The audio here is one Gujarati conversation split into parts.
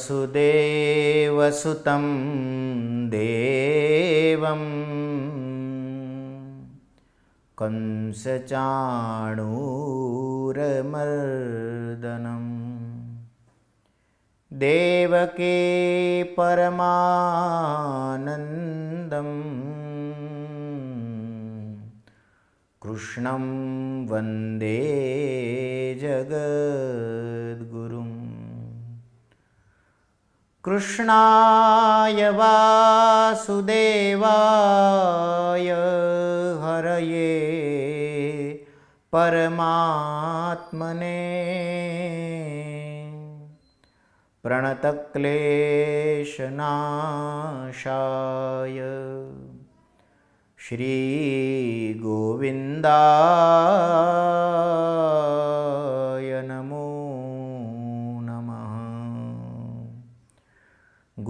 वसुदेवसुतं देवं कंसचाणूरमर्दनं देवके परमानन्दम् कृष्णं वन्दे जग कृष्णाय वासुदेवाय हरये परमात्मने प्रणतक्लेशनाशाय श्रीगोविन्दा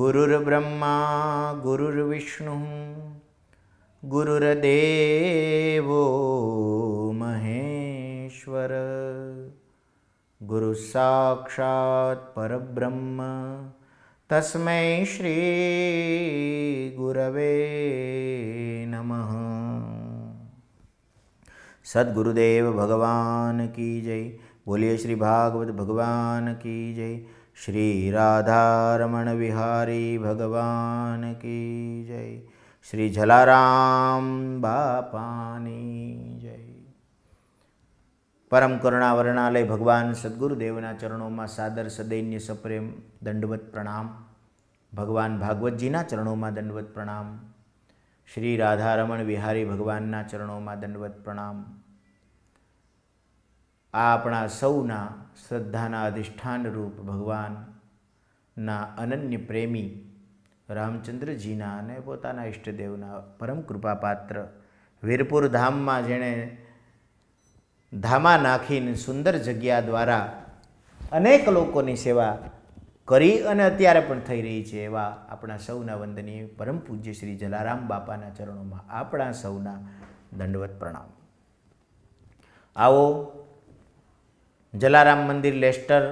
ગુરુર્બ્રહ્મા ગુરુર્વિષ્ણુ ગુરુર્દેવો મહેશ્વર ગુરુ સાક્ષાત પરબ્રહ્મ તસ્મૈ શ્રી ગુરવે નમઃ સદગુરુદેવ ભગવાન કી જય બોલીએ શ્રી ભાગવત ભગવાન કી જય શ્રી રાધારમણ વિહારી ભગવાન કી જય શ્રી જલારામ બાપાની જય પરમ કરુણા વર્ણાલય ભગવાન સદગુરુદેવના ચરણોમાં સાદર સદૈન્ય સપ્રેમ દંડવત પ્રણામ ભગવાન ભાગવતજીના ચરણોમાં દંડવત પ્રણામ શ્રી રાધારમણ વિહારી ભગવાનના ચરણોમાં દંડવત પ્રણામ આ આપણા સૌના શ્રદ્ધાના અધિષ્ઠાન રૂપ ભગવાનના અનન્ય પ્રેમી રામચંદ્રજીના અને પોતાના ઈષ્ટદેવના પરમ કૃપાપાત્ર વીરપુર ધામમાં જેણે ધામા નાખીને સુંદર જગ્યા દ્વારા અનેક લોકોની સેવા કરી અને અત્યારે પણ થઈ રહી છે એવા આપણા સૌના વંદનીય પરમ પૂજ્ય શ્રી જલારામ બાપાના ચરણોમાં આપણા સૌના દંડવત પ્રણામ આવો જલારામ મંદિર લેસ્ટર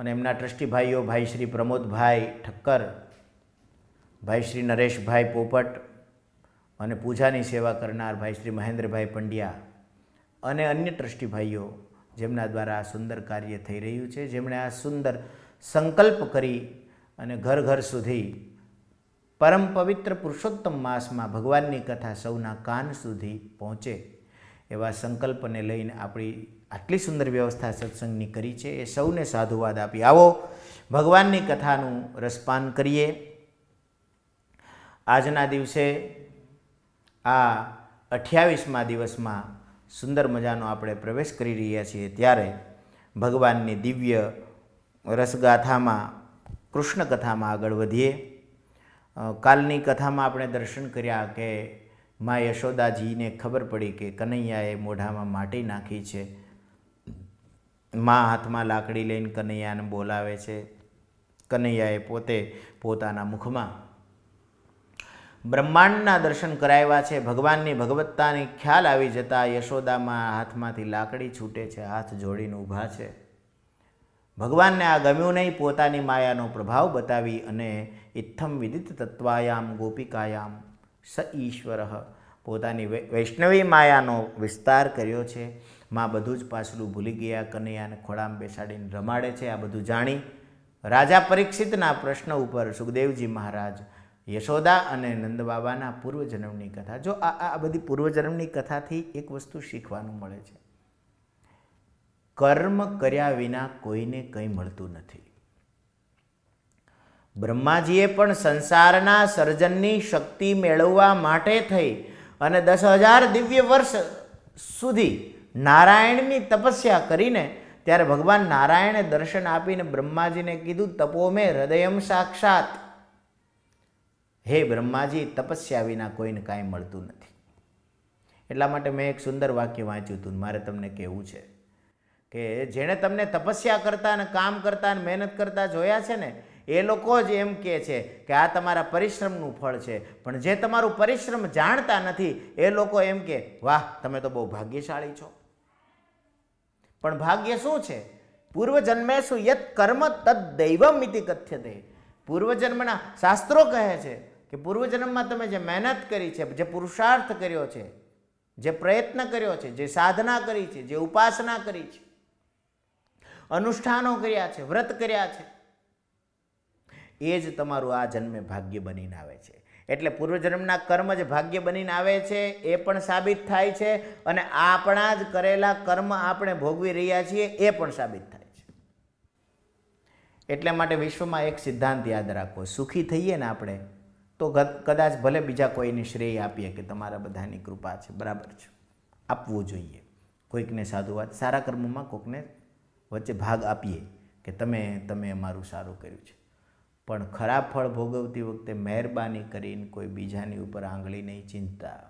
અને એમના ટ્રસ્ટી ભાઈઓ ભાઈ શ્રી પ્રમોદભાઈ ઠક્કર ભાઈ શ્રી નરેશભાઈ પોપટ અને પૂજાની સેવા કરનાર ભાઈ શ્રી મહેન્દ્રભાઈ પંડ્યા અને અન્ય ટ્રસ્ટી ભાઈઓ જેમના દ્વારા આ સુંદર કાર્ય થઈ રહ્યું છે જેમણે આ સુંદર સંકલ્પ કરી અને ઘર ઘર સુધી પરમ પવિત્ર પુરુષોત્તમ માસમાં ભગવાનની કથા સૌના કાન સુધી પહોંચે એવા સંકલ્પને લઈને આપણી આટલી સુંદર વ્યવસ્થા સત્સંગની કરી છે એ સૌને સાધુવાદ આપી આવો ભગવાનની કથાનું રસપાન કરીએ આજના દિવસે આ અઠ્યાવીસમા દિવસમાં સુંદર મજાનો આપણે પ્રવેશ કરી રહ્યા છીએ ત્યારે ભગવાનની દિવ્ય રસગાથામાં કૃષ્ણ કથામાં આગળ વધીએ કાલની કથામાં આપણે દર્શન કર્યા કે મા યશોદાજીને ખબર પડી કે કનૈયાએ મોઢામાં માટી નાખી છે મા હાથમાં લાકડી લઈને કનૈયાને બોલાવે છે કનૈયાએ પોતે પોતાના મુખમાં બ્રહ્માંડના દર્શન કરાવ્યા છે ભગવાનની ભગવત્તાની ખ્યાલ આવી જતા યશોદામાં હાથમાંથી લાકડી છૂટે છે હાથ જોડીને ઊભા છે ભગવાનને આ ગમ્યું નહીં પોતાની માયાનો પ્રભાવ બતાવી અને ઇથમ વિદિત તત્વાયામ ગોપિકાયામ સ ઈશ્વર પોતાની વૈષ્ણવી માયાનો વિસ્તાર કર્યો છે માં બધું જ પાછલું ભૂલી ગયા કનૈયાને ખોળામાં બેસાડીને રમાડે છે આ બધું જાણી રાજા પરીક્ષિતના પ્રશ્ન ઉપર સુખદેવજી મહારાજ યશોદા અને નંદબાબાના પૂર્વજન્મની કથા જો આ આ બધી પૂર્વજન્મની કથાથી એક વસ્તુ શીખવાનું મળે છે કર્મ કર્યા વિના કોઈને કંઈ મળતું નથી બ્રહ્માજીએ પણ સંસારના સર્જનની શક્તિ મેળવવા માટે થઈ અને દસ હજાર દિવ્ય વર્ષ સુધી નારાયણની તપસ્યા કરીને ત્યારે ભગવાન નારાયણે દર્શન આપીને બ્રહ્માજીને કીધું તપોમે હૃદયમ સાક્ષાત હે બ્રહ્માજી તપસ્યા વિના કોઈને કાંઈ મળતું નથી એટલા માટે મેં એક સુંદર વાક્ય વાંચ્યું હતું મારે તમને કહેવું છે કે જેણે તમને તપસ્યા કરતા અને કામ કરતા અને મહેનત કરતા જોયા છે ને એ લોકો જ એમ કહે છે કે આ તમારા પરિશ્રમનું ફળ છે પણ જે તમારું પરિશ્રમ જાણતા નથી એ લોકો એમ કે વાહ તમે તો બહુ ભાગ્યશાળી છો પણ ભાગ્ય શું છે પૂર્વજન્મે શું યત કર્મ તદ દૈવમ ઇતિ કથ્યતે પૂર્વજન્મના શાસ્ત્રો કહે છે કે પૂર્વજન્મમાં તમે જે મહેનત કરી છે જે પુરુષાર્થ કર્યો છે જે પ્રયત્ન કર્યો છે જે સાધના કરી છે જે ઉપાસના કરી છે અનુષ્ઠાનો કર્યા છે વ્રત કર્યા છે એ જ તમારું આ જન્મે ભાગ્ય બનીને આવે છે એટલે પૂર્વજન્મના કર્મ જ ભાગ્ય બનીને આવે છે એ પણ સાબિત થાય છે અને આપણા જ કરેલા કર્મ આપણે ભોગવી રહ્યા છીએ એ પણ સાબિત થાય છે એટલા માટે વિશ્વમાં એક સિદ્ધાંત યાદ રાખો સુખી થઈએ ને આપણે તો કદાચ ભલે બીજા કોઈની શ્રેય આપીએ કે તમારા બધાની કૃપા છે બરાબર છે આપવું જોઈએ કોઈકને સાધુવાદ સારા કર્મોમાં કોઈકને વચ્ચે ભાગ આપીએ કે તમે તમે અમારું સારું કર્યું છે પણ ખરાબ ફળ ભોગવતી વખતે મહેરબાની કરીને કોઈ બીજાની ઉપર આંગળી નહીં ચિંતા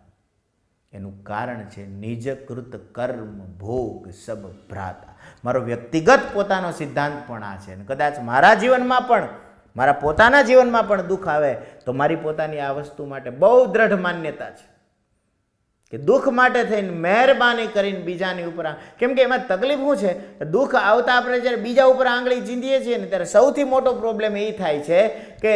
એનું કારણ છે નિજકૃત કર્મ ભોગ સબ ભ્રાતા મારો વ્યક્તિગત પોતાનો સિદ્ધાંત પણ આ છે અને કદાચ મારા જીવનમાં પણ મારા પોતાના જીવનમાં પણ દુઃખ આવે તો મારી પોતાની આ વસ્તુ માટે બહુ દ્રઢ માન્યતા છે કે દુઃખ માટે થઈને મહેરબાની કરીને બીજાની ઉપર કેમ કે એમાં તકલીફ શું છે દુઃખ આવતા આપણે જ્યારે બીજા ઉપર આંગળી ચીંધીએ છીએ ને ત્યારે સૌથી મોટો પ્રોબ્લેમ એ થાય છે કે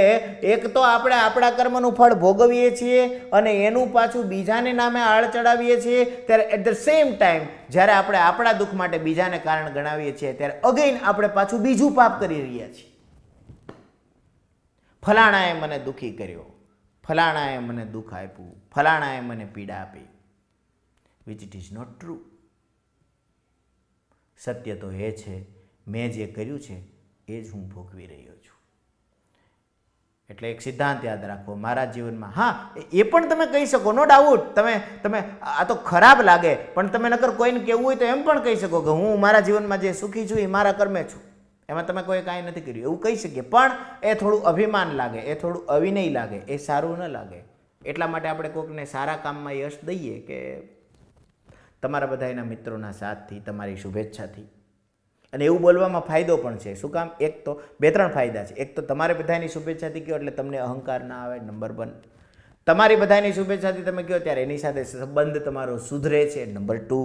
એક તો આપણે આપણા કર્મનું ફળ ભોગવીએ છીએ અને એનું પાછું બીજાને નામે આળ ચડાવીએ છીએ ત્યારે એટ ધ સેમ ટાઈમ જ્યારે આપણે આપણા દુઃખ માટે બીજાને કારણ ગણાવીએ છીએ ત્યારે અગેન આપણે પાછું બીજું પાપ કરી રહ્યા છીએ ફલાણાએ મને દુઃખી કર્યો ફલાણાએ મને દુઃખ આપ્યું ફલાણાએ મને પીડા આપી which it is not true સત્ય તો એ છે મેં જે કર્યું છે એ જ હું ભોગવી રહ્યો છું એટલે એક સિદ્ધાંત યાદ રાખો મારા જીવનમાં હા એ પણ તમે કહી શકો નો ડાઉટ તમે તમે આ તો ખરાબ લાગે પણ તમે નકર કોઈને કહેવું હોય તો એમ પણ કહી શકો કે હું મારા જીવનમાં જે સુખી છું એ મારા કર્મે છું એમાં તમે કોઈ કાંઈ નથી કર્યું એવું કહી શકીએ પણ એ થોડું અભિમાન લાગે એ થોડું અવિનય લાગે એ સારું ન લાગે એટલા માટે આપણે કોઈકને સારા કામમાં યશ દઈએ કે તમારા બધા એના મિત્રોના સાથથી તમારી શુભેચ્છાથી અને એવું બોલવામાં ફાયદો પણ છે શું કામ એક તો બે ત્રણ ફાયદા છે એક તો તમારે બધાની શુભેચ્છાથી કહો એટલે તમને અહંકાર ના આવે નંબર વન તમારી બધાની શુભેચ્છાથી તમે કહો ત્યારે એની સાથે સંબંધ તમારો સુધરે છે નંબર ટુ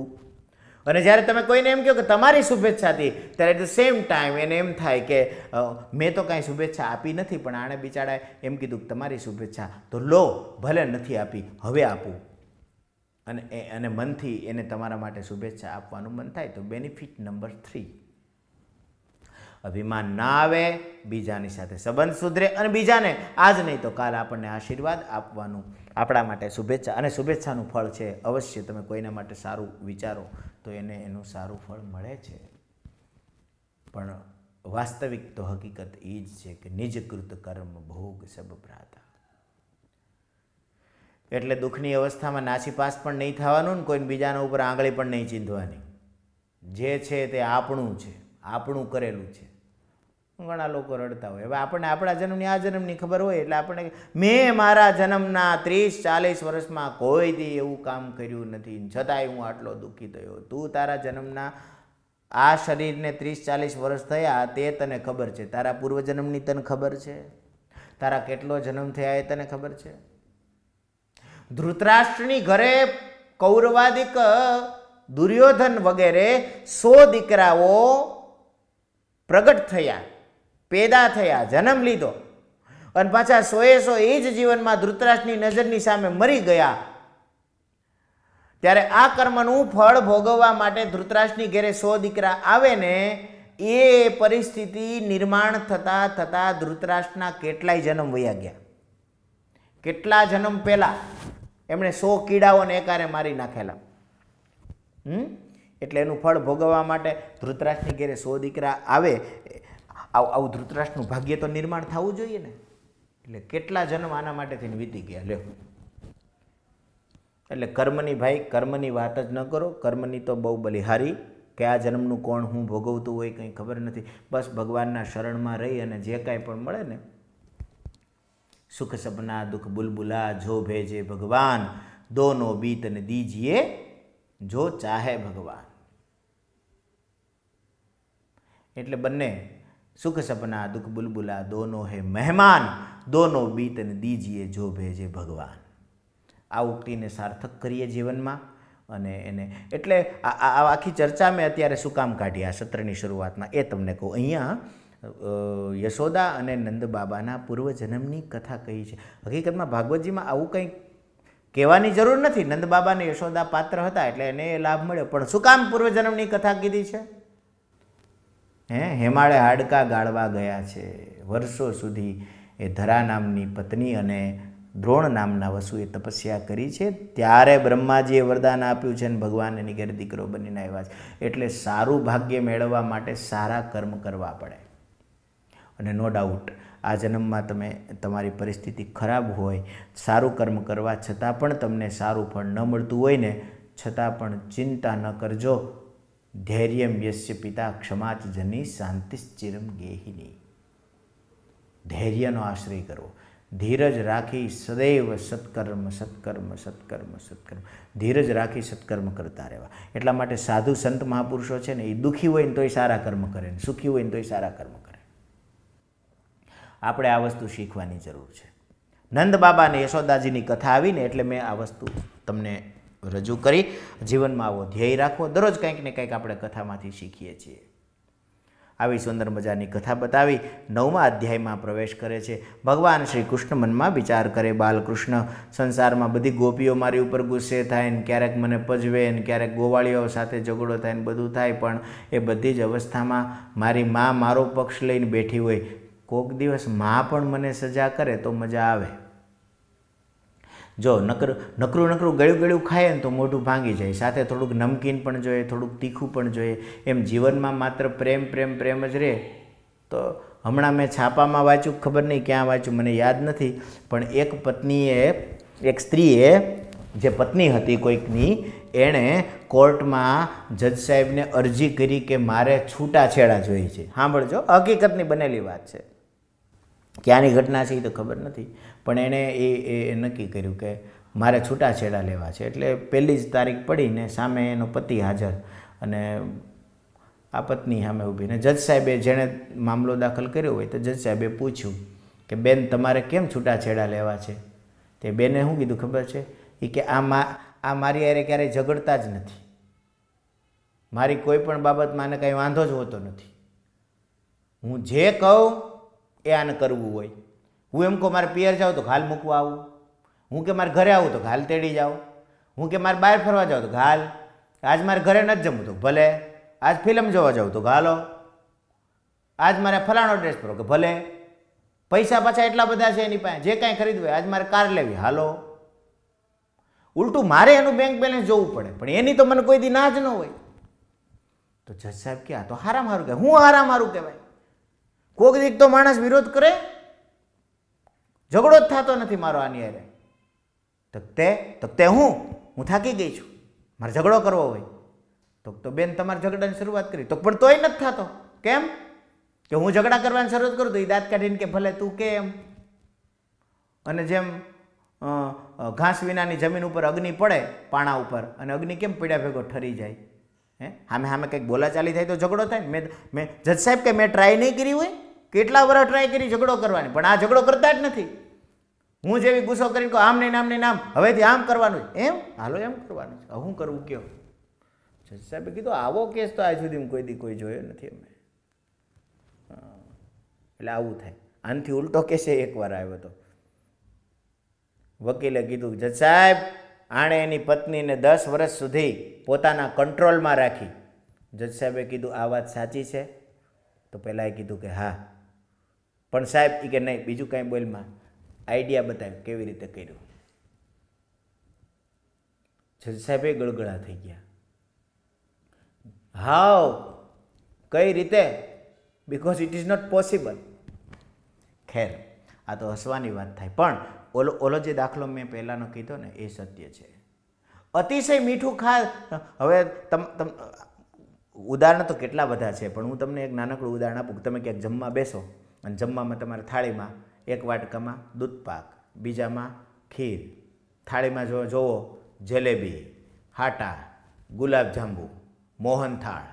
અને જ્યારે તમે કોઈને એમ કહો કે તમારી શુભેચ્છાથી ત્યારે એટ ધ સેમ ટાઈમ એને એમ થાય કે મેં તો કાંઈ શુભેચ્છા આપી નથી પણ આણે બિચારાએ એમ કીધું કે તમારી શુભેચ્છા તો લો ભલે નથી આપી હવે આપું અને એ અને મનથી એને તમારા માટે શુભેચ્છા આપવાનું મન થાય તો બેનિફિટ નંબર થ્રી અભિમાન ના આવે બીજાની સાથે સંબંધ સુધરે અને બીજાને આજ નહીં તો કાલ આપણને આશીર્વાદ આપવાનું આપણા માટે શુભેચ્છા અને શુભેચ્છાનું ફળ છે અવશ્ય તમે કોઈના માટે સારું વિચારો તો એને એનું સારું ફળ મળે છે પણ વાસ્તવિક તો હકીકત એ જ છે કે નિજકૃત કર્મ ભોગ સબ એટલે દુઃખની અવસ્થામાં નાસીપાસ પણ નહીં થવાનું ને કોઈને બીજાના ઉપર આંગળી પણ નહીં ચીંધવાની જે છે તે આપણું છે આપણું કરેલું છે ઘણા લોકો રડતા હોય હવે આપણને આપણા જન્મની આ જન્મની ખબર હોય એટલે આપણને મેં મારા જન્મના ત્રીસ ચાલીસ વર્ષમાં કોઈ દી એવું કામ કર્યું નથી છતાંય હું આટલો દુઃખી થયો તું તારા જન્મના આ શરીરને ત્રીસ ચાલીસ વર્ષ થયા તે તને ખબર છે તારા પૂર્વજન્મની તને ખબર છે તારા કેટલો જન્મ થયા એ તને ખબર છે ધૃતરાષ્ટ્રની ઘરે કૌરવાદિક દુર્યોધન વગેરે સો દીકરાઓ પ્રગટ થયા પેદા થયા જન્મ લીધો અને પાછા સોએ સો એ જ જીવનમાં ધૃતરાષ્ટ્રની નજરની સામે મરી ગયા ત્યારે આ કર્મનું ફળ ભોગવવા માટે ધૃતરાષ્ટ્રની ઘેરે સો દીકરા આવે ને એ પરિસ્થિતિ નિર્માણ થતાં થતાં ધૃતરાષ્ટ્રના કેટલાય જન્મ વયા ગયા કેટલા જન્મ પહેલાં એમણે સો કીડાઓને એકારે મારી નાખેલા હમ એટલે એનું ફળ ભોગવવા માટે ધૃતરાષ્ટ્રની ઘેરે સો દીકરા આવે આવું ધૃતરાષ્ટ્રનું ભાગ્ય તો નિર્માણ થવું જોઈએ ને એટલે કેટલા જન્મ આના માટે થઈને વીતી ગયા લ્યો એટલે કર્મની ભાઈ કર્મની વાત જ ન કરો કર્મની તો બહુ બલિહારી કે આ જન્મનું કોણ હું ભોગવતું હોય કંઈ ખબર નથી બસ ભગવાનના શરણમાં રહી અને જે કાંઈ પણ મળે ને સુખ સપના દુઃખ બુલબુલા જો ભેજે ભગવાન દોનો બીતને દીજીએ જો ચાહે ભગવાન એટલે બંને સુખ સપના દુઃખ બુલબુલા દોનો હે મહેમાન દોનો બીતને દીજીએ જો ભેજે ભગવાન આ ઉક્તિને સાર્થક કરીએ જીવનમાં અને એને એટલે આ આખી ચર્ચા મેં અત્યારે શું કામ કાઢ્યા સત્રની શરૂઆતમાં એ તમને કહું અહીંયા યશોદા અને નંદબાબાના પૂર્વજન્મની કથા કહી છે હકીકતમાં ભાગવતજીમાં આવું કંઈ કહેવાની જરૂર નથી નંદબાબાને યશોદા પાત્ર હતા એટલે એને એ લાભ મળ્યો પણ શું કામ પૂર્વજન્મની કથા કીધી છે હે હેમાળે હાડકા ગાળવા ગયા છે વર્ષો સુધી એ ધરા નામની પત્ની અને દ્રોણ નામના વસુએ તપસ્યા કરી છે ત્યારે બ્રહ્માજીએ વરદાન આપ્યું છે અને ભગવાન એની ઘેર દીકરો બનીને આવ્યા છે એટલે સારું ભાગ્ય મેળવવા માટે સારા કર્મ કરવા પડે અને નો ડાઉટ આ જન્મમાં તમે તમારી પરિસ્થિતિ ખરાબ હોય સારું કર્મ કરવા છતાં પણ તમને સારું ફળ ન મળતું હોય ને છતાં પણ ચિંતા ન કરજો ધૈર્યમ યસ્ય પિતા ક્ષમાચ જની શાંતિશ્ચિરમ ગેહિની ધૈર્યનો આશ્રય કરવો ધીરજ રાખી સદૈવ સત્કર્મ સત્કર્મ સત્કર્મ સત્કર્મ ધીરજ રાખી સત્કર્મ કરતા રહેવા એટલા માટે સાધુ સંત મહાપુરુષો છે ને એ દુઃખી હોય ને તોય સારા કર્મ કરે ને સુખી હોય ને તોય સારા કર્મ કરે આપણે આ વસ્તુ શીખવાની જરૂર છે નંદ બાબા અને યશોદાજીની કથા આવીને એટલે મેં આ વસ્તુ તમને રજૂ કરી જીવનમાં આવો ધ્યેય રાખવો દરરોજ કંઈક ને કંઈક આપણે કથામાંથી શીખીએ છીએ આવી સુંદર મજાની કથા બતાવી નવમા અધ્યાયમાં પ્રવેશ કરે છે ભગવાન શ્રી કૃષ્ણ મનમાં વિચાર કરે બાલકૃષ્ણ સંસારમાં બધી ગોપીઓ મારી ઉપર ગુસ્સે થાય ને ક્યારેક મને પજવે ને ક્યારેક ગોવાળીઓ સાથે ઝઘડો થાય ને બધું થાય પણ એ બધી જ અવસ્થામાં મારી મા મારો પક્ષ લઈને બેઠી હોય કોક દિવસ માં પણ મને સજા કરે તો મજા આવે જો નકરું નકરું નકરું ગળ્યું ગળ્યું ખાય ને તો મોઢું ભાંગી જાય સાથે થોડુંક નમકીન પણ જોઈએ થોડુંક તીખું પણ જોઈએ એમ જીવનમાં માત્ર પ્રેમ પ્રેમ પ્રેમ જ રહે તો હમણાં મેં છાપામાં વાંચ્યું ખબર નહીં ક્યાં વાંચ્યું મને યાદ નથી પણ એક પત્નીએ એક સ્ત્રીએ જે પત્ની હતી કોઈકની એણે કોર્ટમાં જજ સાહેબને અરજી કરી કે મારે છૂટાછેડા જોઈએ છે સાંભળજો હકીકતની બનેલી વાત છે ક્યાંની ઘટના છે એ તો ખબર નથી પણ એણે એ એ નક્કી કર્યું કે મારે છૂટાછેડા લેવા છે એટલે પહેલી જ તારીખ પડીને સામે એનો પતિ હાજર અને આ પત્ની સામે ઊભીને જજ સાહેબે જેણે મામલો દાખલ કર્યો હોય તો જજ સાહેબે પૂછ્યું કે બેન તમારે કેમ છૂટાછેડા લેવા છે તે બેને શું કીધું ખબર છે એ કે આ મા આ મારી યારે ક્યારેય ઝઘડતા જ નથી મારી કોઈ પણ બાબતમાં આને કાંઈ વાંધો જ હોતો નથી હું જે કહું એ આને કરવું હોય હું એમ કહું મારે પિયર જાઉં તો ઘાલ મૂકવા આવું હું કે મારે ઘરે આવું તો ઘાલ તેડી જાઉં હું કે મારે બહાર ફરવા જાઉં તો ઘાલ આજ મારે ઘરે નથી જમવું તો ભલે આજ ફિલ્મ જોવા જાઉં તો ઘાલો આજ મારે ફલાણો ડ્રેસ પહેરો કે ભલે પૈસા પાછા એટલા બધા છે એની પાસે જે કાંઈ ખરીદવું આજ મારે કાર લેવી હાલો ઉલટું મારે એનું બેંક બેલેન્સ જોવું પડે પણ એની તો મને કોઈ દી ના જ ન હોય તો જજ સાહેબ કે આ તો હારા મારું કહેવાય હું હારા મારું કહેવાય કોઈક દીક તો માણસ વિરોધ કરે ઝઘડો જ થતો નથી મારો આની અરે તો તે તો તે હું હું થાકી ગઈ છું મારે ઝઘડો કરવો હોય તો તો બેન તમારે ઝઘડાની શરૂઆત કરી તો પણ તોય નથી થતો કેમ કે હું ઝઘડા કરવાની શરૂઆત કરું તો એ દાંત કાઢીને કે ભલે તું કેમ અને જેમ ઘાસ વિનાની જમીન ઉપર અગ્નિ પડે પાણા ઉપર અને અગ્નિ કેમ પીડા ભેગો ઠરી જાય હે સામે સામે કંઈક બોલાચાલી થાય તો ઝઘડો થાય મેં મેં જજ સાહેબ કે મેં ટ્રાય નહીં કરી હોય કેટલા વર્ષ ટ્રાય કરી ઝઘડો કરવાની પણ આ ઝઘડો કરતા જ નથી હું જેવી ગુસ્સો કરીને કહું આમ નહીં આમ નહીં હવેથી આમ કરવાનું છે એમ હાલો એમ કરવાનું છે હું કરવું કયો જજ સાહેબે કીધું આવો કેસ તો આજ સુધી કોઈ દી કોઈ જોયો નથી અમે એટલે આવું થાય આનથી ઉલટો કેસ એકવાર આવ્યો હતો વકીલે કીધું જજ સાહેબ આણે એની પત્નીને દસ વર્ષ સુધી પોતાના કંટ્રોલમાં રાખી જજ સાહેબે કીધું આ વાત સાચી છે તો પહેલાં એ કીધું કે હા પણ સાહેબ એ કે નહીં બીજું કાંઈ બોલમાં આઈડિયા બતાવ્યો કેવી રીતે કર્યું જજ સાહેબે ગળગળા થઈ ગયા હાવ કઈ રીતે because it is not possible ખેર આ તો હસવાની વાત થાય પણ ઓલો ઓલો જે દાખલો મેં પહેલાંનો કીધો ને એ સત્ય છે અતિશય મીઠું ખા હવે તમ તમ ઉદાહરણ તો કેટલા બધા છે પણ હું તમને એક નાનકડું ઉદાહરણ આપું તમે ક્યાંક જમવા બેસો અને જમવામાં તમારે થાળીમાં એક વાટકામાં દૂધપાક બીજામાં ખીર થાળીમાં જો જોવો જલેબી હાટા ગુલાબજાંબુ મોહનથાળ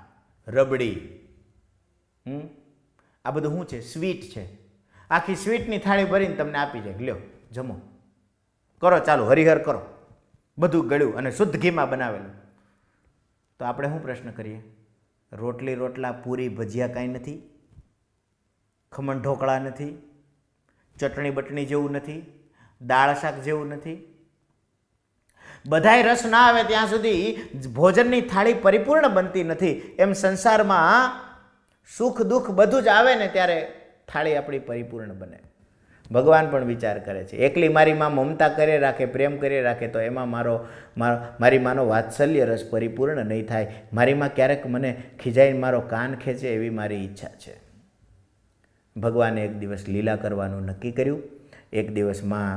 રબડી હમ આ બધું શું છે સ્વીટ છે આખી સ્વીટની થાળી ભરીને તમને આપી જાય લ્યો જમો કરો ચાલો હરિહર કરો બધું ગળ્યું અને શુદ્ધ ઘીમાં બનાવેલું તો આપણે શું પ્રશ્ન કરીએ રોટલી રોટલા પૂરી ભજીયા કાંઈ નથી ખમણ ઢોકળા નથી ચટણી બટણી જેવું નથી દાળ શાક જેવું નથી બધાય રસ ના આવે ત્યાં સુધી ભોજનની થાળી પરિપૂર્ણ બનતી નથી એમ સંસારમાં સુખ દુઃખ બધું જ આવે ને ત્યારે થાળી આપણી પરિપૂર્ણ બને ભગવાન પણ વિચાર કરે છે એકલી મારી માં મમતા કરે રાખે પ્રેમ કરી રાખે તો એમાં મારો મારી માનો વાત્સલ્ય રસ પરિપૂર્ણ નહીં થાય મારી માં ક્યારેક મને ખીજાઈને મારો કાન ખેંચે એવી મારી ઈચ્છા છે ભગવાને એક દિવસ લીલા કરવાનું નક્કી કર્યું એક દિવસ મા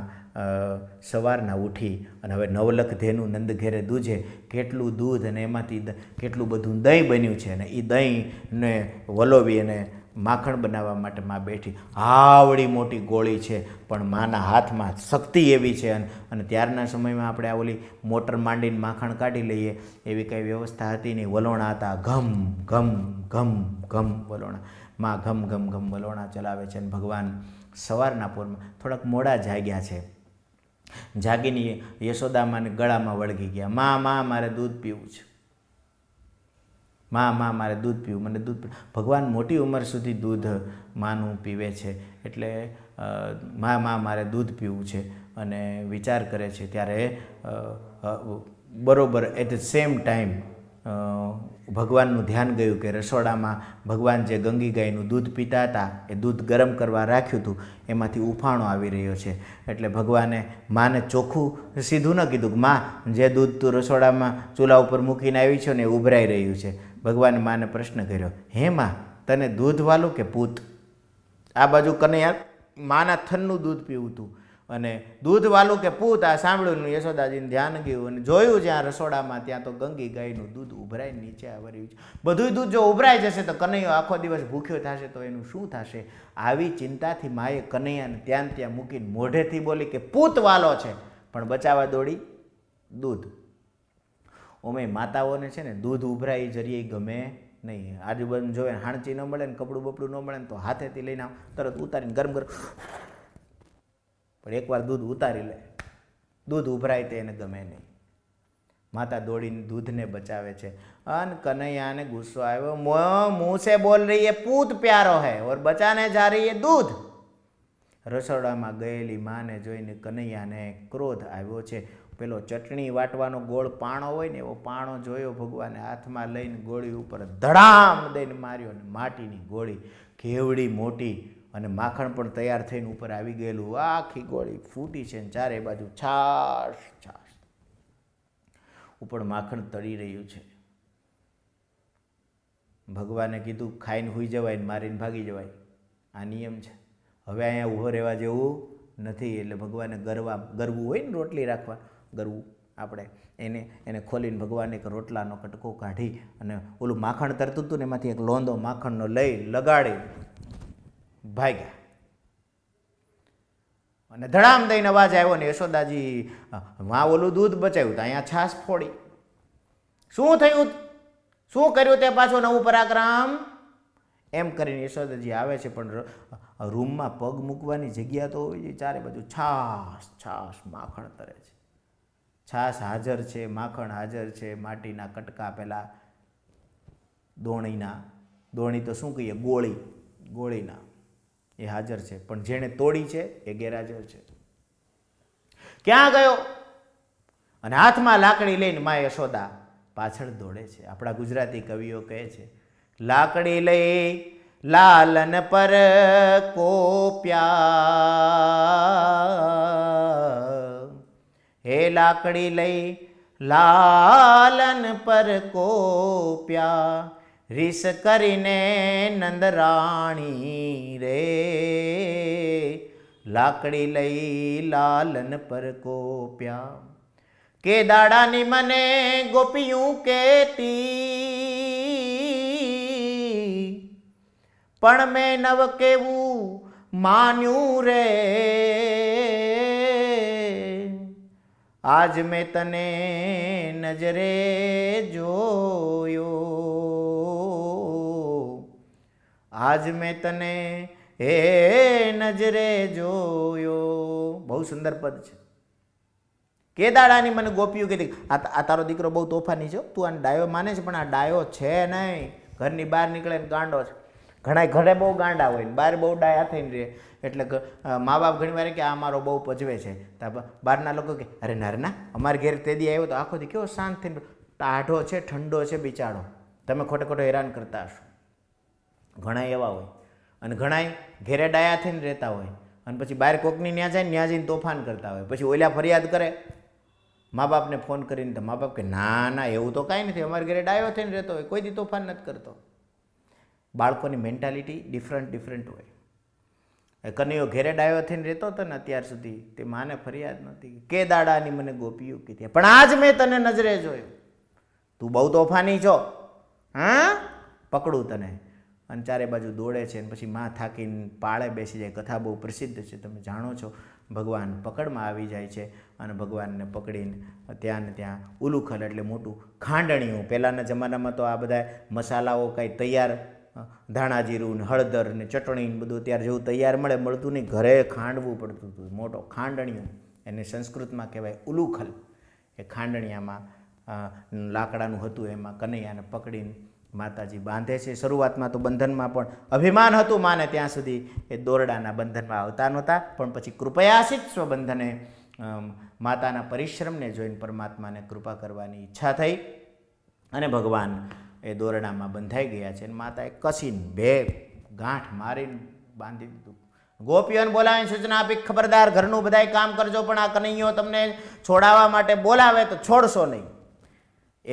સવારના ઉઠી અને હવે નવલખ ધેનું નંદ ઘેરે દૂધે કેટલું દૂધ અને એમાંથી કેટલું બધું દહીં બન્યું છે અને એ દહીંને વલોવી અને માખણ બનાવવા માટે માં બેઠી આવડી મોટી ગોળી છે પણ માના હાથમાં શક્તિ એવી છે અને ત્યારના સમયમાં આપણે આ ઓલી મોટર માંડીને માખણ કાઢી લઈએ એવી કંઈ વ્યવસ્થા હતી નહીં વલોણા હતા ઘમ ઘમ ઘમ ઘમ વલોણા માં ઘમ ઘમ ઘમ વલોણા ચલાવે છે અને ભગવાન સવારના પૂરમાં થોડાક મોડા જાગ્યા છે જાગીને યશોદામાને ગળામાં વળગી ગયા માં માં મારે દૂધ પીવું છે માં માં મારે દૂધ પીવું મને દૂધ ભગવાન મોટી ઉંમર સુધી દૂધ માનું પીવે છે એટલે માં માં મારે દૂધ પીવું છે અને વિચાર કરે છે ત્યારે બરોબર એટ ધ સેમ ટાઈમ ભગવાનનું ધ્યાન ગયું કે રસોડામાં ભગવાન જે ગંગી ગાયનું દૂધ પીતા હતા એ દૂધ ગરમ કરવા રાખ્યું હતું એમાંથી ઉફાણો આવી રહ્યો છે એટલે ભગવાને માને ચોખ્ખું સીધું ન કીધું કે મા જે દૂધ તું રસોડામાં ચૂલા ઉપર મૂકીને આવી છો ને એ ઉભરાઈ રહ્યું છે ભગવાને માને પ્રશ્ન કર્યો હે મા તને દૂધ વાલું કે પૂત આ બાજુ કનૈયા માના થનનું દૂધ પીવું હતું અને દૂધવાલું કે પૂત આ સાંભળ્યું યશોદાજીને ધ્યાન ગયું અને જોયું જ્યાં રસોડામાં ત્યાં તો ગંગી ગાયનું દૂધ ઉભરાય નીચે આવર્યું છે બધું દૂધ જો ઉભરાઈ જશે તો કનૈયો આખો દિવસ ભૂખ્યો થશે તો એનું શું થશે આવી ચિંતાથી માએ કનૈયાને ત્યાં ત્યાં મૂકીને મોઢેથી બોલી કે પૂત વાલો છે પણ બચાવવા દોડી દૂધ ઓમે માતાઓને છે ને દૂધ ઉભરાઈ જરીએ ગમે નહીં આજુબાજુ જોવે હાણચી ન મળે ને કપડું બપડું ન મળે ને તો હાથેથી લઈને આવ તરત ઉતારીને ગરમ ગરમ પણ એકવાર દૂધ ઉતારી લે દૂધ ઉભરાય તે એને ગમે નહીં માતા દોડીને દૂધને બચાવે છે અન કનૈયાને ગુસ્સો આવ્યો મુંહ સે બોલ રહી એ પૂત પ્યારો હૈ ઓર બચાને જા રહી એ દૂધ રસોડામાં ગયેલી માને જોઈને કનૈયાને ક્રોધ આવ્યો છે પેલો ચટણી વાટવાનો ગોળ પાણો હોય ને એવો પાણો જોયો ભગવાને હાથમાં લઈને ગોળી ઉપર ધડામ દઈને માર્યો ને માટીની ગોળી ઘેવડી મોટી અને માખણ પણ તૈયાર થઈને ઉપર આવી ગયેલું આખી ગોળી ફૂટી છે ને ચારે બાજુ છાશ છાશ ઉપર માખણ તળી રહ્યું છે ભગવાને કીધું ખાઈને હોઈ જવાય ને મારીને ભાગી જવાય આ નિયમ છે હવે અહીંયા ઊભો રહેવા જેવું નથી એટલે ભગવાને ગરવા ગરવું હોય ને રોટલી રાખવા ગરવું આપણે એને એને ખોલીને ભગવાને એક રોટલાનો કટકો કાઢી અને ઓલું માખણ તરતું હતું ને એમાંથી એક લોંદો માખણનો લઈ લગાડી ભાગ્યા અને ધડામ દઈને અવાજ આવ્યો ને યશોદાજી માં ઓલું દૂધ બચાવ્યું તો અહીંયા છાસ ફોડી શું થયું શું કર્યું તે પાછું નવું પરાક્રમ એમ કરીને યશોદાજી આવે છે પણ રૂમમાં પગ મૂકવાની જગ્યા તો હોય છે ચારે બાજુ છાસ છાસ માખણ તરે છે છાસ હાજર છે માખણ હાજર છે માટીના કટકા પહેલાં દોણીના દોણી તો શું કહીએ ગોળી ગોળીના એ હાજર છે પણ જેણે તોડી છે એ ગેરહાજર છે ક્યાં ગયો અને હાથમાં લાકડી લઈને મા યશોદા પાછળ દોડે છે આપણા ગુજરાતી કવિઓ કહે છે લાકડી લઈ લાલન પર કોપ્યા હે લાકડી લઈ લાલન પર કોપ્યા રીસ કરીને નંદરાણી રે લાકડી લઈ લાલન પર કોપ્યા કે દાડાની મને ગોપિયું કેતી પણ મેં નવ કેવું માન્યું રે આજ મેં તને નજરે જોયો આજ મેં તને હે નજરે જોયો બહુ સુંદર પદ છે કેદાડાની મને ગોપીઓ કીધી આ આ તારો દીકરો બહુ તોફાની છે તું આને ડાયો માને છે પણ આ ડાયો છે નહીં ઘરની બહાર નીકળે ને ગાંડો છે ઘણા ઘરે બહુ ગાંડા હોય ને બહાર બહુ ડાયા થઈને રહે એટલે મા બાપ ઘણી વાર કે આ અમારો બહુ પજવે છે બહારના લોકો કે અરે ના અમારે ઘેર તે દી આવ્યો તો આખો દી કેવો શાંત થઈને ટાઢો છે ઠંડો છે બિચારો તમે ખોટે ખોટો હેરાન કરતા હશો ઘણા એવા હોય અને ઘણાય ઘેરે ડાયા થઈને રહેતા હોય અને પછી બહાર કોકની ન્યા જાય ન્યા જઈને તોફાન કરતા હોય પછી ઓલ્યા ફરિયાદ કરે મા બાપને ફોન કરીને તો મા બાપ કે ના ના એવું તો કાંઈ નથી અમારે ઘરે ડાયો થઈને રહેતો હોય કોઈ દી તોફાન નથી કરતો બાળકોની મેન્ટાલિટી ડિફરન્ટ ડિફરન્ટ હોય એ કનૈયો ઘેરે ડાયો થઈને રહેતો હતો ને અત્યાર સુધી તે માને ફરિયાદ નહોતી કે દાડાની મને ગોપીઓ કીધી પણ આજ મેં તને નજરે જોયું તું બહુ તોફાની છો હા પકડું તને અને ચારે બાજુ દોડે છે અને પછી માં થાકીને પાળે બેસી જાય કથા બહુ પ્રસિદ્ધ છે તમે જાણો છો ભગવાન પકડમાં આવી જાય છે અને ભગવાનને પકડીને ત્યાં ને ત્યાં ઉલુખલ એટલે મોટું ખાંડણીયું પહેલાંના જમાનામાં તો આ બધા મસાલાઓ કાંઈ તૈયાર ધાણા જીરું ને હળદર ને ચટણી ને બધું ત્યારે જેવું તૈયાર મળે મળતું નહીં ઘરે ખાંડવું પડતું હતું મોટો ખાંડણીયું એને સંસ્કૃતમાં કહેવાય ઉલુખલ એ ખાંડણિયામાં લાકડાનું હતું એમાં કનૈયાને પકડીને માતાજી બાંધે છે શરૂઆતમાં તો બંધનમાં પણ અભિમાન હતું માને ત્યાં સુધી એ દોરડાના બંધનમાં આવતા નહોતા પણ પછી કૃપયાસિત સ્વબંધને માતાના પરિશ્રમને જોઈને પરમાત્માને કૃપા કરવાની ઈચ્છા થઈ અને ભગવાન એ દોરડામાં બંધાઈ ગયા છે અને માતાએ કસીને બે ગાંઠ મારીને બાંધી દીધું ગોપીઓને બોલાવીને સૂચના આપી ખબરદાર ઘરનું બધાય કામ કરજો પણ આ કનૈયો તમને છોડાવવા માટે બોલાવે તો છોડશો નહીં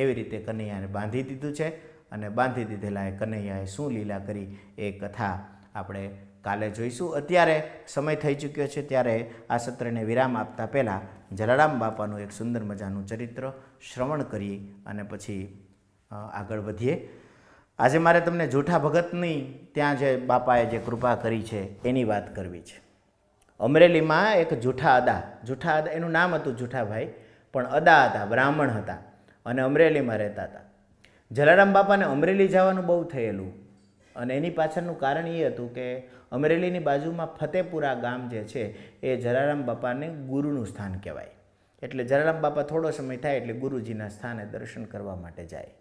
એવી રીતે કનૈયાને બાંધી દીધું છે અને બાંધી દીધેલા એ કનૈયાએ શું લીલા કરી એ કથા આપણે કાલે જોઈશું અત્યારે સમય થઈ ચૂક્યો છે ત્યારે આ સત્રને વિરામ આપતા પહેલાં જલારામ બાપાનું એક સુંદર મજાનું ચરિત્ર શ્રવણ કરી અને પછી આગળ વધીએ આજે મારે તમને જૂઠા ભગતની ત્યાં જે બાપાએ જે કૃપા કરી છે એની વાત કરવી છે અમરેલીમાં એક જૂઠા અદા જૂઠા અદા એનું નામ હતું જૂઠાભાઈ પણ અદા હતા બ્રાહ્મણ હતા અને અમરેલીમાં રહેતા હતા જલારામ બાપાને અમરેલી જવાનું બહુ થયેલું અને એની પાછળનું કારણ એ હતું કે અમરેલીની બાજુમાં ફતેપુરા ગામ જે છે એ જલારામ બાપાને ગુરુનું સ્થાન કહેવાય એટલે જલારામ બાપા થોડો સમય થાય એટલે ગુરુજીના સ્થાને દર્શન કરવા માટે જાય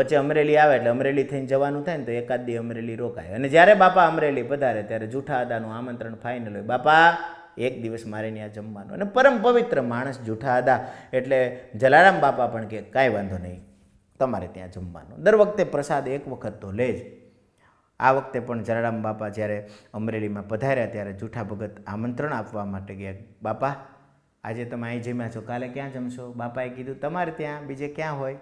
વચ્ચે અમરેલી આવે એટલે અમરેલી થઈને જવાનું થાય ને તો એકાદ દી અમરેલી રોકાય અને જ્યારે બાપા અમરેલી પધારે ત્યારે જૂઠા અદાનું આમંત્રણ ફાઇનલ હોય બાપા એક દિવસ મારે ત્યાં જમવાનું અને પરમ પવિત્ર માણસ જૂઠા અદા એટલે જલારામ બાપા પણ કે કાંઈ વાંધો નહીં તમારે ત્યાં જમવાનું દર વખતે પ્રસાદ એક વખત તો લે જ આ વખતે પણ જલારામ બાપા જ્યારે અમરેલીમાં પધાર્યા ત્યારે જૂઠા ભગત આમંત્રણ આપવા માટે ગયા બાપા આજે તમે અહીં જમ્યા છો કાલે ક્યાં જમશો બાપાએ કીધું તમારે ત્યાં બીજે ક્યાં હોય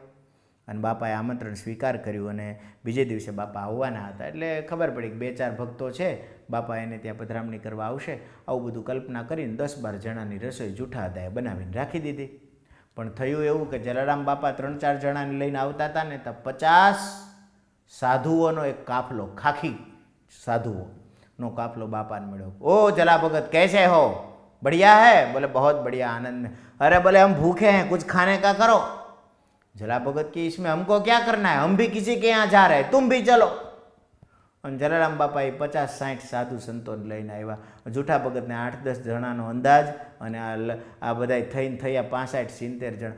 અને બાપાએ આમંત્રણ સ્વીકાર કર્યું અને બીજે દિવસે બાપા આવવાના હતા એટલે ખબર પડી કે બે ચાર ભક્તો છે બાપા એને ત્યાં પધરામણી કરવા આવશે આવું બધું કલ્પના કરીને દસ બાર જણાની રસોઈ જૂઠા દાએ બનાવીને રાખી દીધી પણ થયું એવું કે જલારામ બાપા ત્રણ ચાર જણાને લઈને આવતા હતા ને તો પચાસ સાધુઓનો એક કાફલો ખાખી સાધુઓનો કાફલો બાપાને મળ્યો ઓ જલા ભગત કેસે હો બઢિયા હે બોલે બહોત બઢિયા આનંદ અરે अरे बोले हम भूखे हैं कुछ खाने का करो जला भगत की इसमें हमको क्या करना है हम भी किसी के यहाँ जा रहे तुम भी અને જલારામ બાપાએ પચાસ સાઠ સાધુ સંતોને લઈને આવ્યા જૂઠા ભગતને આઠ દસ જણાનો અંદાજ અને આ આ બધા થઈને થયા પાસઠ સિત્તેર જણ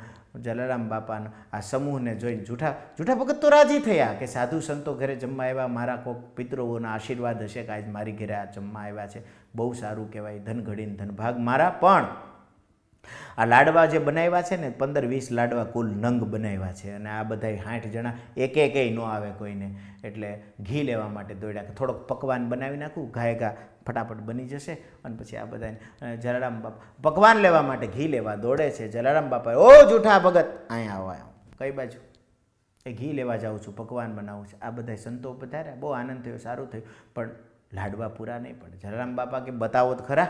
જલારામ બાપાનો આ સમૂહને જોઈને જૂઠા જૂઠા ભગત તો રાજી થયા કે સાધુ સંતો ઘરે જમવા આવ્યા મારા કોક પિતૃઓના આશીર્વાદ હશે કે આજ મારી ઘરે આ જમવા આવ્યા છે બહુ સારું કહેવાય ધન ઘડીને ધનભાગ મારા પણ આ લાડવા જે બનાવ્યા છે ને પંદર વીસ લાડવા કુલ નંગ બનાવ્યા છે અને આ બધા આઠ જણા એક એકે ન આવે કોઈને એટલે ઘી લેવા માટે દોડ્યા કે થોડોક પકવાન બનાવી નાખું ઘાય ઘા ફટાફટ બની જશે અને પછી આ બધાને જલારામ બાપા પકવાન લેવા માટે ઘી લેવા દોડે છે જલારામ બાપા ઓ જૂઠા ભગત અહીંયા આવો આવો કઈ બાજુ એ ઘી લેવા જાઉં છું પકવાન બનાવું છું આ બધા સંતો પધાર્યા બહુ આનંદ થયો સારું થયું પણ લાડવા પૂરા નહીં પણ જલારામ બાપા કે બતાવો તો ખરા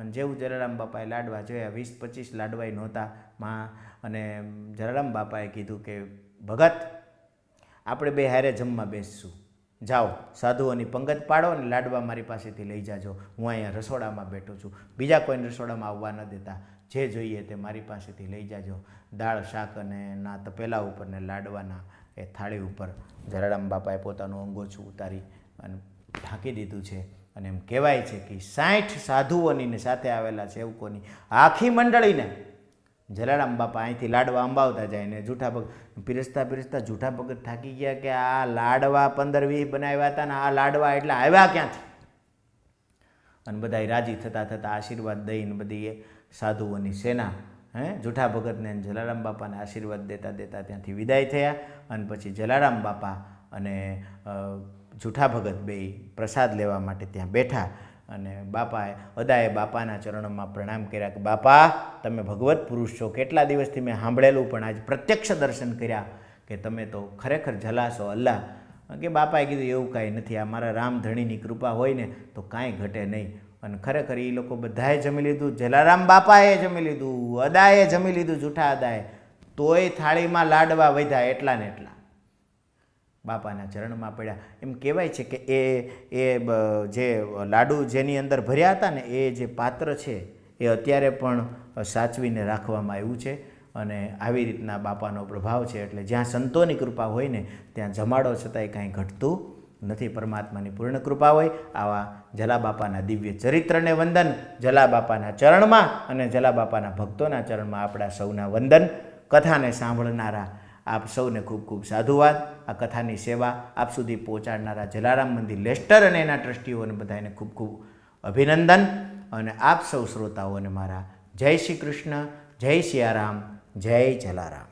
અને જેવું જલારામ બાપાએ લાડવા જોયા વીસ પચીસ લાડવાય નહોતા માં અને જલારામ બાપાએ કીધું કે ભગત આપણે બે હારે જમવા બેસીશું જાઓ સાધુઓની પંગત પાડો અને લાડવા મારી પાસેથી લઈ જાજો હું અહીંયા રસોડામાં બેઠો છું બીજા કોઈને રસોડામાં આવવા ન દેતા જે જોઈએ તે મારી પાસેથી લઈ જાજો દાળ શાક અને ના તપેલા ઉપર ને લાડવાના એ થાળી ઉપર જરારામ બાપાએ પોતાનું અંગોછું ઉતારી અને ઢાંકી દીધું છે અને એમ કહેવાય છે કે સાઠ સાધુઓની સાથે આવેલા સેવકોની આખી મંડળીને જલારામ બાપા અહીંથી લાડવા અંબાવતા જાય ને જૂઠા પગ પીરસતા પીરસતા જૂઠા પગ થાકી ગયા કે આ લાડવા પંદર વીસ બનાવ્યા હતા ને આ લાડવા એટલે આવ્યા ક્યાંથી અને બધા રાજી થતાં થતાં આશીર્વાદ દઈને બધી એ સાધુઓની સેના હે જૂઠા ભગતને જલારામ બાપાને આશીર્વાદ દેતા દેતા ત્યાંથી વિદાય થયા અને પછી જલારામ બાપા અને જૂઠા ભગત બે પ્રસાદ લેવા માટે ત્યાં બેઠા અને બાપાએ અદાએ બાપાના ચરણોમાં પ્રણામ કર્યા કે બાપા તમે ભગવત પુરુષ છો કેટલા દિવસથી મેં સાંભળેલું પણ આજ પ્રત્યક્ષ દર્શન કર્યા કે તમે તો ખરેખર જલાશો અલ્લાહ કે બાપાએ કીધું એવું કાંઈ નથી આ મારા રામધણીની કૃપા હોય ને તો કાંઈ ઘટે નહીં અને ખરેખર એ લોકો બધાએ જમી લીધું જલારામ બાપાએ જમી લીધું અદાએ જમી લીધું જૂઠા અદાએ તોય થાળીમાં લાડવા વધ્યા એટલા ને એટલા બાપાના ચરણમાં પડ્યા એમ કહેવાય છે કે એ એ જે લાડુ જેની અંદર ભર્યા હતા ને એ જે પાત્ર છે એ અત્યારે પણ સાચવીને રાખવામાં આવ્યું છે અને આવી રીતના બાપાનો પ્રભાવ છે એટલે જ્યાં સંતોની કૃપા હોય ને ત્યાં જમાડો છતાંય કાંઈ ઘટતું નથી પરમાત્માની પૂર્ણ કૃપા હોય આવા જલા બાપાના દિવ્ય ચરિત્રને વંદન જલા બાપાના ચરણમાં અને જલા બાપાના ભક્તોના ચરણમાં આપણા સૌના વંદન કથાને સાંભળનારા આપ સૌને ખૂબ ખૂબ સાધુવાદ આ કથાની સેવા આપ સુધી પહોંચાડનારા જલારામ મંદિર લેસ્ટર અને એના ટ્રસ્ટીઓને બધાને ખૂબ ખૂબ અભિનંદન અને આપ સૌ શ્રોતાઓને મારા જય શ્રી કૃષ્ણ જય સિયારામ જય જલારામ